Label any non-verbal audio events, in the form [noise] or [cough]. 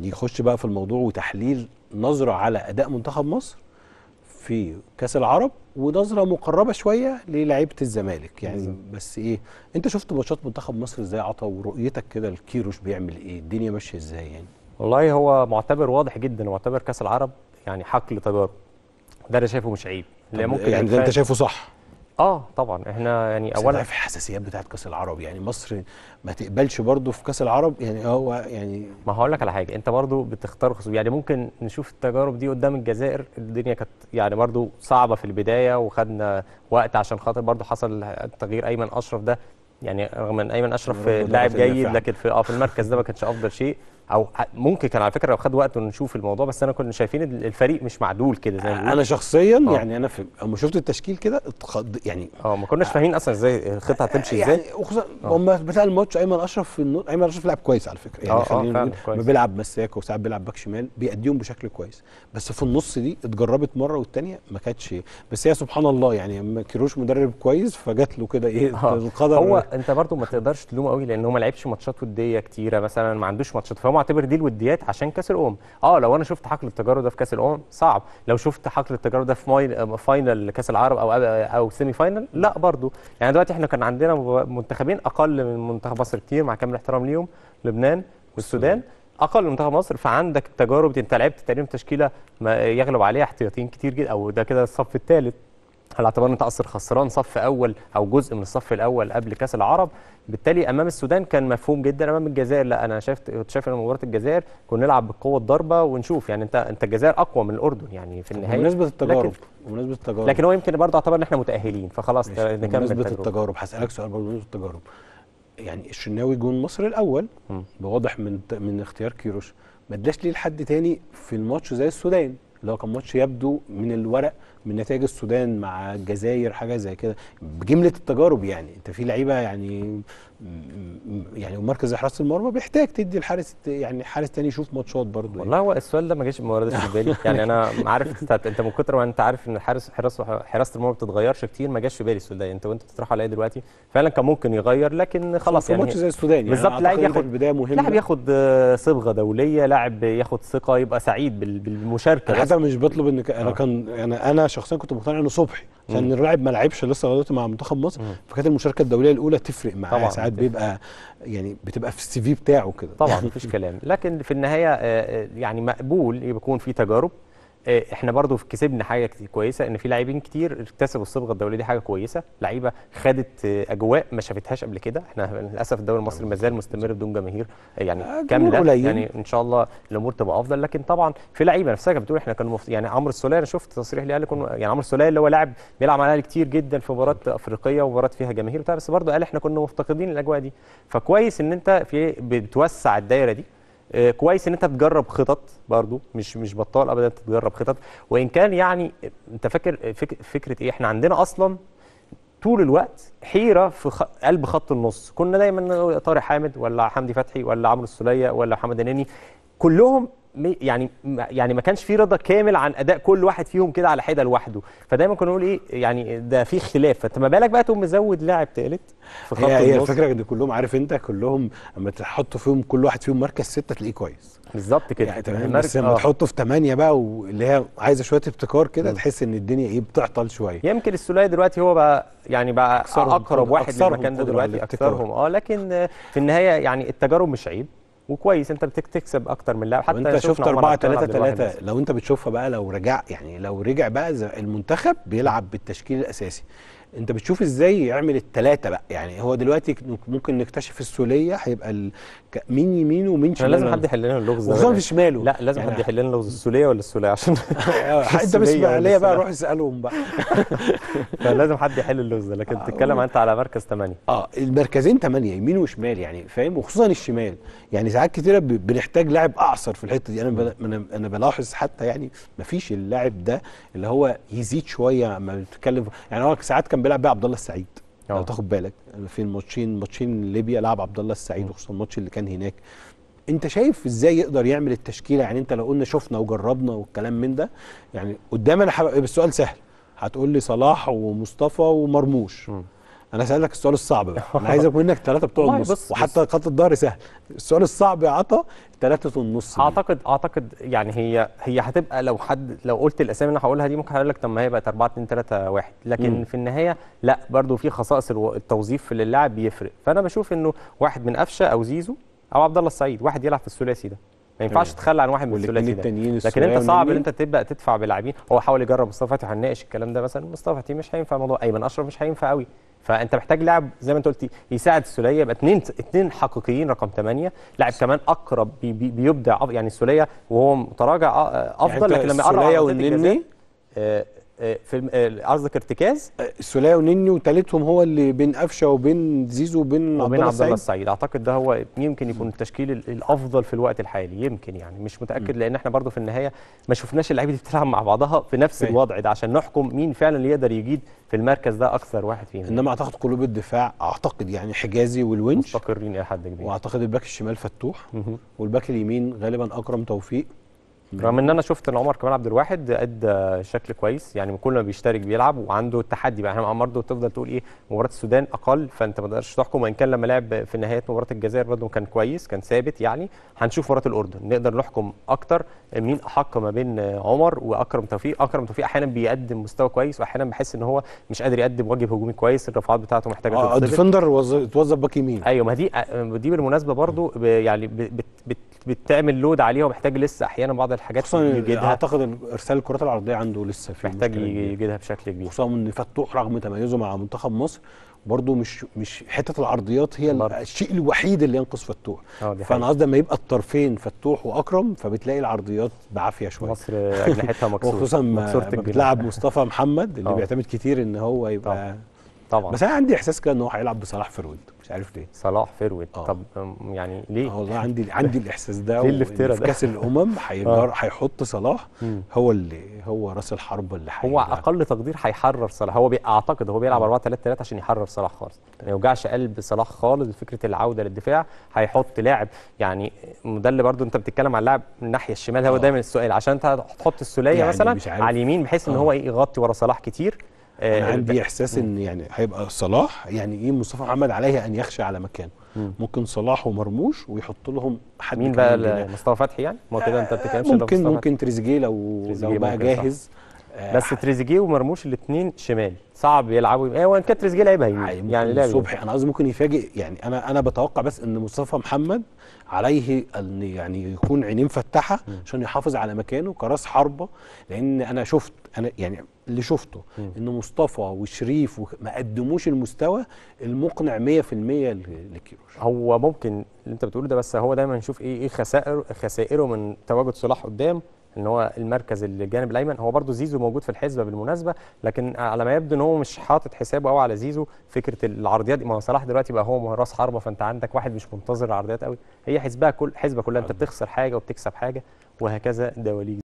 نخش بقى في الموضوع وتحليل نظره على اداء منتخب مصر في كاس العرب ونظره مقربه شويه للعيبه الزمالك يعني بس ايه انت شفت ماتشات منتخب مصر ازاي عطا ورؤيتك كده الكيروش بيعمل ايه الدنيا ماشيه ازاي يعني والله هو معتبر واضح جدا معتبر كاس العرب يعني حقل تجارب ده انا شايفه مش عيب لا ممكن يعني ده انت شايفه صح اه طبعا احنا يعني اولا في الحساسيات بتاعه كاس العرب يعني مصر ما تقبلش برضه في كاس العرب يعني هو يعني ما هقول لك على حاجه انت برضه بتختار خصوص يعني ممكن نشوف التجارب دي قدام الجزائر الدنيا كانت يعني برضه صعبه في البدايه وخدنا وقت عشان خاطر برضه حصل تغيير ايمن اشرف ده يعني رغم ان ايمن اشرف لاعب جيد لكن في اه في المركز ده ما كانش افضل شيء او ممكن كان على فكره لو خد وقت ونشوف الموضوع بس انا كنا شايفين الفريق مش معدول كده زي ما انا شخصيا أوه. يعني انا في اما شفت التشكيل كده اتخض يعني اه ما كناش آه. فاهمين اصلا ازاي الخطه هتمشي يعني ازاي يعني وخصوصا آه. هم بتاع الماتش ايمن اشرف في النور ايمن اشرف لعب كويس على فكره يعني آه، خلينا نقول بيلعب مساك وساعات بيلعب باك شمال بيأديهم بشكل كويس بس في النص دي اتجربت مره والثانيه ما كانتش بس هي سبحان الله يعني اما كيروش مدرب كويس فجات له كده ايه القدر هو انت برضو ما تقدرش تلومه قوي لان هو ما لعبش ماتشات وديه كتيره مثلا ما عندوش ماتشات فهو معتبر دي الوديات عشان كاس الامم اه لو انا شفت حقل التجارب ده في كاس الامم صعب لو شفت حقل التجارب ده في فاينل آه، كاس العرب او او سيمي فاينل لا برضو يعني دلوقتي احنا كان عندنا منتخبين اقل من منتخب مصر كتير مع كامل الاحترام ليهم لبنان والسودان اقل من منتخب مصر فعندك تجارب انت لعبت تقريبا تشكيله ما يغلب عليها احتياطيين كتير جدا او ده كده الصف الثالث على اعتبار انت اصلا خسران صف اول او جزء من الصف الاول قبل كاس العرب بالتالي امام السودان كان مفهوم جدا امام الجزائر لا انا شفت كنت شايف ان مباراه الجزائر كنا نلعب بقوه الضربه ونشوف يعني انت انت الجزائر اقوى من الاردن يعني في النهايه بمناسبه التجارب بمناسبه التجارب لكن هو يمكن برضه اعتبر ان احنا متاهلين فخلاص نكمل بنسبه التجارب هسالك سؤال برضه بنسبه التجارب يعني الشناوي جون مصر الاول بواضح من من اختيار كيروش ما اداش ليه لحد تاني في الماتش زي السودان اللي هو كان ماتش يبدو من الورق من نتائج السودان مع الجزائر حاجه زي كده بجمله التجارب يعني انت في لعيبه يعني يعني ومركز حراسه المرمى بيحتاج تدي الحارس يعني حارس تاني يشوف ماتشات برضه يعني. والله هو يعني. السؤال ده ما جاش ما وردش في بالي [laughs] يعني انا عارف انت من كتر ما انت عارف ان الحارس حراسه حراسه المرمى ما بتتغيرش كتير ما جاش في بالي السؤال ده يعني انت وانت بتطرحه عليا دلوقتي فعلا كان ممكن يغير لكن خلاص يعني ماتش زي السودان يعني بالظبط لاعب ياخد بدايه مهمه لاعب ياخد صبغه دوليه لاعب ياخد ثقه يبقى سعيد بالمشاركه حتى مش بطلب ان انا آه. كان انا انا شخصيا كنت مقتنع انه صبحي فان اللاعب ما لعبش لسه دلوقتي مع منتخب مصر فكانت المشاركه الدوليه الاولى تفرق معاه طبعا ساعات بيبقى يعني بتبقى في السي في بتاعه كده طبعا [laughs] مفيش كلام لكن في النهايه آه، آه، يعني مقبول يكون في تجارب آه، احنا برضو كسبنا حاجه كويسه ان في لاعبين كتير اكتسبوا الصبغه الدوليه دي حاجه كويسه لعيبه خدت آه، اجواء ما شافتهاش قبل كده احنا للاسف الدوري المصري ما زال مستمر بدون جماهير آه، يعني كامله يعني ان شاء الله الامور تبقى افضل لكن طبعا في لعيبه نفسها كانت بتقول احنا كانوا مفت... يعني عمرو السوليه انا شفت تصريح ليه قال يعني عمرو السوليه اللي هو لاعب بيلعب مع الاهلي كتير جدا في مباريات افريقيه ومباريات فيها جماهير وبتاع بس برضه قال احنا كنا مفتقدين الاجواء دي فكويس ان انت في بتوسع الدايره دي آه، كويس ان انت تجرب خطط برضو مش مش بطال ابدا تجرب خطط وان كان يعني انت فاكر فك فكره ايه احنا عندنا اصلا طول الوقت حيره في خ... قلب خط النص كنا دايما طارق حامد ولا حمدي فتحي ولا عمرو السوليه ولا محمد النني كلهم يعني يعني ما كانش في رضا كامل عن اداء كل واحد فيهم كده على حده لوحده فدايما كنا نقول ايه يعني ده في خلاف فانت ما بالك بقى تقوم مزود لاعب ثالث في خط هي, هي الفكره ان كلهم عارف انت كلهم اما تحط فيهم كل واحد فيهم مركز سته تلاقيه كويس بالظبط كده يعني تمام بس لما آه. تحطه في ثمانيه بقى واللي هي عايزه شويه ابتكار كده تحس ان الدنيا ايه بتعطل شويه يمكن السولاي دلوقتي هو بقى يعني بقى اقرب واحد للمكان ده دلوقتي اكثرهم اه لكن في النهايه يعني التجارب مش عيب وكويس انت بتكسب اكتر من لاعب حتى انت شفت 4 3 3 لو انت بتشوفها بقى لو رجع يعني لو رجع بقى المنتخب بيلعب بالتشكيل الاساسي انت بتشوف ازاي يعمل التلاتة بقى يعني هو دلوقتي ممكن نكتشف السوليه هيبقى مين يمين ومين شمال لازم حد يحل لنا اللغز ده خصوصا في شماله لا لازم يعني حد يحل لنا اللغز السوليه ولا السوليه عشان [laughs] آه، انت ليا بقى روح اسالهم بقى [laughs] فلازم حد يحل اللغز ده لكن آه، بتتكلم انت على مركز 8 اه المركزين 8 يمين وشمال يعني فاهم وخصوصا الشمال يعني ساعات كتيره بنحتاج لاعب اعصر في الحته دي انا انا بلاحظ حتى يعني مفيش اللاعب ده اللي هو يزيد شويه لما بتتكلم يعني هو ساعات كان كان بيلعب بيها عبد الله السعيد لو آه. تاخد بالك في الماتشين ماتشين ليبيا لعب عبد الله السعيد آه. وخصوصا الماتش اللي كان هناك انت شايف ازاي يقدر يعمل التشكيله يعني انت لو قلنا شفنا وجربنا والكلام من ده يعني قدامنا انا بالسؤال سهل هتقول لي صلاح ومصطفى ومرموش م. انا هسالك السؤال الصعب بقى انا عايزك منك ثلاثه بتوع النص وحتى خط الظهر سهل السؤال الصعب يا عطا ثلاثه النص اعتقد دي. اعتقد يعني هي هي هتبقى لو حد لو قلت الاسامي اللي انا هقولها دي ممكن هقول لك طب ما هي بقت 4 2 3 1 لكن م. في النهايه لا برضو في خصائص التوظيف للاعب بيفرق فانا بشوف انه واحد من قفشه او زيزو او عبد الله السعيد واحد يلعب في الثلاثي ده ما ينفعش تتخلى عن واحد من الثلاثي ده لكن انت صعب ان انت تبدا تدفع بلاعبين هو حاول يجرب مصطفى فتحي هنناقش الكلام ده مثلا مصطفى فتحي مش هينفع موضوع ايمن اشرف مش هينفع قوي فانت محتاج لاعب زي ما انت قلت يساعد السوليه يبقى اثنين اثنين حقيقيين رقم ثمانيه لاعب كمان اقرب بي بي بيبدع يعني السوليه وهو متراجع آه، آه، يعني افضل يعني لكن لما يقرب السوليه والنني في آه، قصدك ارتكاز السوليه آه، ونني وثالثهم هو اللي بين قفشه وبين زيزو وبين وبين عبد الله السعيد اعتقد ده هو يمكن يكون التشكيل الافضل في الوقت الحالي يمكن يعني مش متاكد لان احنا برضو في النهايه ما شفناش اللعيبه دي بتلعب مع بعضها في نفس الوضع ده عشان نحكم مين فعلا اللي يقدر يجيد في المركز ده اكثر واحد فيهم انما اعتقد قلوب الدفاع اعتقد يعني حجازي والونش مستقرين الى حد كبير واعتقد الباك الشمال فتوح والباك اليمين غالبا اكرم توفيق رغم ان انا شفت ان عمر كمال عبد الواحد ادى شكل كويس يعني كل ما بيشترك بيلعب وعنده التحدي بقى احنا يعني برضه تفضل تقول ايه مباراه السودان اقل فانت ما تقدرش تحكم وان كان لما لعب في نهايات مباراه الجزائر برضه كان كويس كان ثابت يعني هنشوف مباراه الاردن نقدر نحكم اكتر مين احق ما بين عمر واكرم توفيق اكرم توفيق احيانا بيقدم مستوى كويس واحيانا بحس ان هو مش قادر يقدم واجب هجومي كويس الرفعات بتاعته محتاجه آه ديفندر توظف باك يمين ايوه ما دي آه، دي بالمناسبه برضه يعني بت بتعمل لود عليها ومحتاج لسه احيانا بعض الحاجات خصوصا يجدها اعتقد ارسال الكرات العرضيه عنده لسه في محتاج يجدها بشكل كبير خصوصا ان فتوح رغم تميزه مع منتخب مصر برضه مش مش حته العرضيات هي الشيء الوحيد اللي ينقص فتوح آه، فانا قصدي لما يبقى الطرفين فتوح واكرم فبتلاقي العرضيات بعافيه شويه مصر اجنحتها [laughs] مكسوره وخصوصا بتلعب مصطفى محمد اللي أوه. بيعتمد كتير ان هو يبقى طبعا. آه. طبعا بس انا عندي احساس كده ان هو هيلعب بصلاح فيرويد مش عارف ليه صلاح فيرويد آه. طب يعني ليه آه، والله عندي عندي الاحساس ده [laughs] ليه الافتراء في كاس الامم [laughs] آه. هيحط صلاح هو اللي هو راس الحرب اللي هو اقل تقدير هيحرر صلاح هو اعتقد هو بيلعب 4 3 3 عشان يحرر صلاح خالص ما يوجعش قلب صلاح خالص فكره العوده للدفاع هيحط لاعب يعني ده اللي برده انت بتتكلم على اللاعب من الناحيه الشمال هو آه. دايما السؤال عشان انت هتحط السوليه يعني مثلا على اليمين بحيث ان هو يغطي ورا صلاح كتير آه عندي احساس ان يعني هيبقى صلاح يعني ايه مصطفى محمد عليه ان يخشى على مكانه ممكن صلاح ومرموش ويحط لهم حد مين بقى مصطفى فتحي يعني ما كده انت آه، بتتكلمش ممكن ممكن تريزيجيه لو لو بقى جاهز صح. آه، بس تريزيجيه ومرموش الاثنين شمال صعب يلعبوا ايه وان كان تريزيجيه لعيبه يمين يعني لعب صبحي انا قصدي ممكن يفاجئ يعني انا انا بتوقع بس ان مصطفى محمد عليه ان يعني يكون عينين فتحه عشان يحافظ على مكانه كراس حربه لان انا شفت انا يعني اللي شفته ان مصطفى وشريف ما قدموش المستوى المقنع 100% لكيروش هو ممكن اللي انت بتقوله ده بس هو دايما نشوف ايه ايه خسائر خسائره من تواجد صلاح قدام ان هو المركز الجانب الايمن هو برضو زيزو موجود في الحسبه بالمناسبه لكن على ما يبدو ان هو مش حاطط حسابه قوي على زيزو فكره العرضيات ما هو صلاح دلوقتي بقى هو راس حربه فانت عندك واحد مش منتظر العرضيات قوي هي حسبها كل حسبه كلها انت بتخسر حاجه وبتكسب حاجه وهكذا دواليك